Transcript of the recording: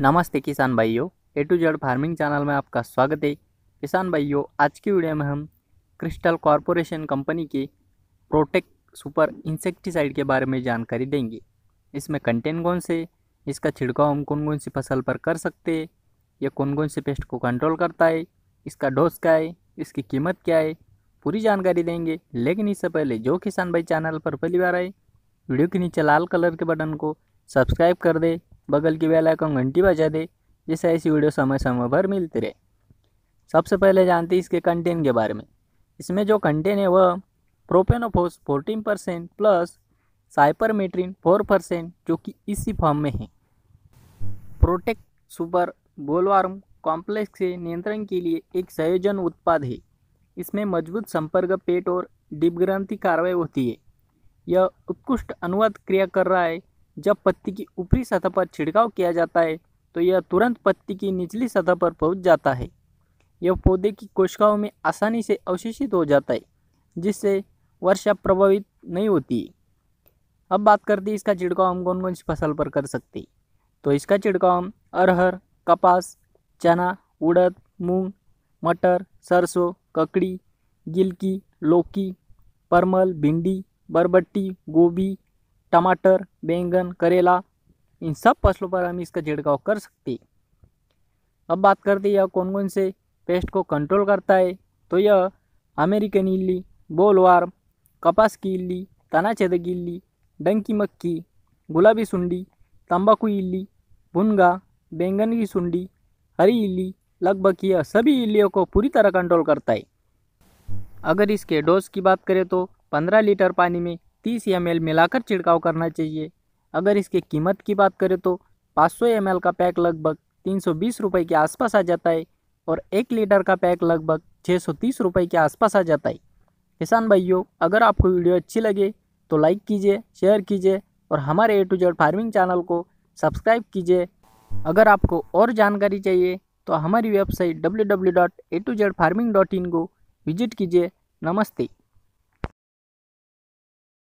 नमस्ते किसान भाइयों A to Z farming channel में आपका स्वागत है किसान भाइयों आज की वीडियो में हम क्रिस्टल कॉरपोरेशन कंपनी के प्रोटेक्ट सुपर इंसेक्टिसाइड के बारे में जानकारी देंगे इसमें कंटेंट कौन से इसका छिड़काव हम कौन कौन सी फसल पर कर सकते हैं या कौन कौन से पेस्ट को कंट्रोल करता है इसका डोज क्या है इसकी कीमत क्या है पूरी जानकारी देंगे लेकिन इससे पहले जो किसान भाई चैनल पर पहली बार आए वीडियो के नीचे लाल कलर के बटन को सब्सक्राइब कर दे बगल की बेल आइकन घंटी बजा दे जिससे ऐसी वीडियो समय समय पर मिलती रहे सबसे पहले जानते हैं इसके कंटेंट के बारे में इसमें जो कंटेंट है वह profenofos fourteen percent plus cypermethrin four percent जो कि इसी फॉर्म में है प्रोटेक्ट सुपर बोलवार्म कॉम्प्लेक्स के नियंत्रण के लिए एक संयोजन उत्पाद है इसमें मजबूत संपर्क पेट और डिपग्रंथि कार्रवाई होती है यह उत्कृष्ट अनुवाद क्रिया कर रहा है जब पत्ती की ऊपरी सतह पर छिड़काव किया जाता है तो यह तुरंत पत्ती की निचली सतह पर पहुंच जाता है यह पौधे की कोशिकाओं में आसानी से अवशेषित हो जाता है जिससे वर्षा प्रभावित नहीं होती अब बात करते हैं इसका छिड़काव हम कौन कौन सी फसल पर कर सकते तो इसका छिड़काव हम अरहर कपास चना उड़द मूंग मटर सरसों ककड़ी गिलकी लौकी परमल भिंडी बरबट्टी गोभी टमाटर बैंगन करेला इन सब फसलों पर हम इसका छिड़काव कर सकते अब बात करते यह कौन कौन से पेस्ट को कंट्रोल करता है तो यह अमेरिकन इल्ली बोलवार कपास की इल्ली तनाछेदक इल्ली डंकी मक्की गुलाबी सुंडी तंबाकू इल्ली भुनगा बैंगन की सुंडी हरी इल्ली लगभग यह सभी इल्लियों को पूरी तरह कंट्रोल करता है अगर इसके डोज की बात करें तो 15 लीटर पानी में तीस एम मिलाकर छिड़काव करना चाहिए अगर इसके कीमत की बात करें तो 500 एम का पैक लगभग तीन सौ के आसपास आ जाता है और एक लीटर का पैक लगभग छः सौ के आसपास आ जाता है किसान भाइयों अगर आपको वीडियो अच्छी लगे तो लाइक कीजिए शेयर कीजिए और हमारे A to Z farming channel को सब्सक्राइब कीजिए अगर आपको और जानकारी चाहिए तो हमारी website W W dot A to Z farming dot in को विजिट कीजिए नमस्ते